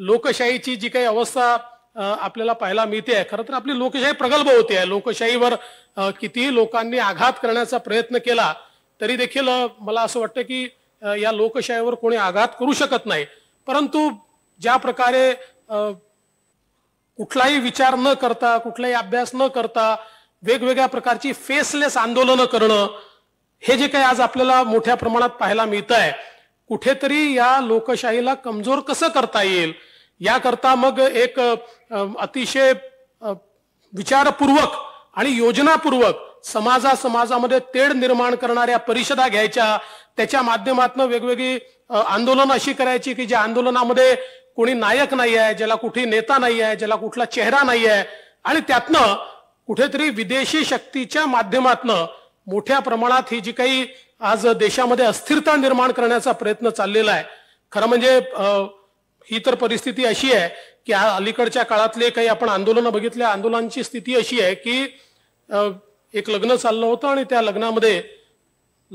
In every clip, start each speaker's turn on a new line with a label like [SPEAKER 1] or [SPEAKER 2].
[SPEAKER 1] लोकशाहीची जी काही अवस्था आपल्याला पाहायला मिळते आहे खरं तर आपली लोकशाही प्रगल्भ होते आहे लोकशाहीवर कितीही लोकांनी आघात करण्याचा प्रयत्न केला तरी देखील मला असं वाटतं की या लोकशाहीवर कोणी आघात करू शकत नाही परंतु ज्या प्रकारे कुठलाही विचार न करता कुठलाही अभ्यास न करता वेगवेगळ्या प्रकारची फेसलेस आंदोलनं करणं हे जे काही आज आपल्याला मोठ्या प्रमाणात पाहायला मिळतं आहे कुठेतरी या लोकशाहीला कमजोर कसं करता येईल याकरता मग एक अतिशय विचारपूर्वक आणि योजनापूर्वक समाजा समाजामध्ये तेढ निर्माण करणाऱ्या परिषदा घ्यायच्या त्याच्या माध्यमातून वेगवेगळी आंदोलन अशी करायची की ज्या आंदोलनामध्ये कोणी नायक नाही आहे ज्याला कुठे नेता नाही आहे ज्याला कुठला चेहरा नाही आहे आणि त्यातनं कुठेतरी विदेशी शक्तीच्या माध्यमातनं मोठ्या प्रमाणात ही जी काही आज देशामध्ये अस्थिरता निर्माण करण्याचा प्रयत्न चाललेला आहे खरं म्हणजे ही तर परिस्थिती अशी आहे की अलीकडच्या काळातले काही आपण आंदोलनं बघितल्या आंदोलनाची स्थिती अशी आहे की एक लग्न चाललं होतं आणि त्या लग्नामध्ये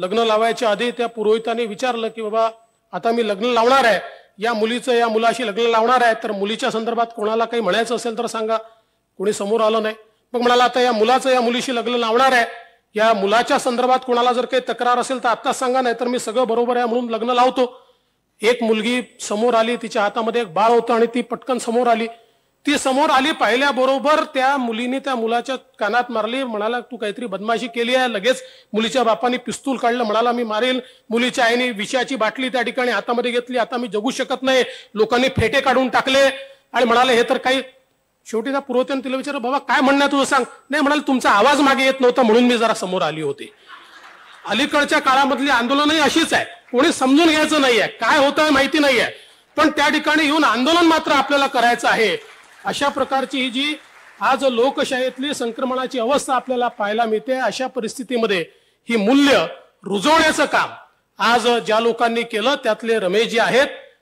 [SPEAKER 1] लग्न लावायच्या आधी त्या पुरोहितांनी विचारलं की बाबा आता मी लग्न लावणार आहे या मुलीचं या मुलाशी लग्न लावणार आहे तर मुलीच्या संदर्भात कोणाला काही म्हणायचं असेल तर सांगा कोणी समोर आलं नाही मग म्हणाला आता या मुलाचं या मुलीशी लग्न लावणार आहे या मुलाच्या संदर्भात कोणाला जर काही तक्रार असेल तर आत्ताच सांगा नाही तर मी सगळं बरोबर आहे म्हणून लग्न लावतो एक मुलगी समोर आली तिच्या हातामध्ये एक बाळ होतं आणि ती पटकन समोर आली ती समोर आली पाहिल्याबरोबर त्या मुलीने त्या मुलाच्या कानात मारली म्हणाला तू काहीतरी बदमाशी केली आहे लगेच मुलीच्या बापाने पिस्तूल काढलं म्हणाला मी मारेल मुलीच्या आईने विषयाची बाटली त्या ठिकाणी हातामध्ये घेतली आता मी जगू शकत नाही लोकांनी फेटे काढून टाकले आणि म्हणाले हे तर काही शेवटी त्या पुरोत्यान तिला विचार बाबा काय म्हणणार तुझं सांग नाही म्हणाल तुमचा आवाज मागे येत नव्हता म्हणून मी जरा समोर आली होती अलीकडच्या काळामधली आंदोलनही अशीच आहे कोणी समजून घ्यायचं नाहीये काय होतं माहिती नाहीये पण त्या ठिकाणी येऊन आंदोलन मात्र आपल्याला करायचं आहे अशा प्रकारची ही जी आज लोकशाहीतली संक्रमणाची अवस्था आपल्याला पाहायला मिळते अशा परिस्थितीमध्ये ही मूल्य रुजवण्याचं काम आज ज्या लोकांनी केलं त्यातले रमेश जी आहेत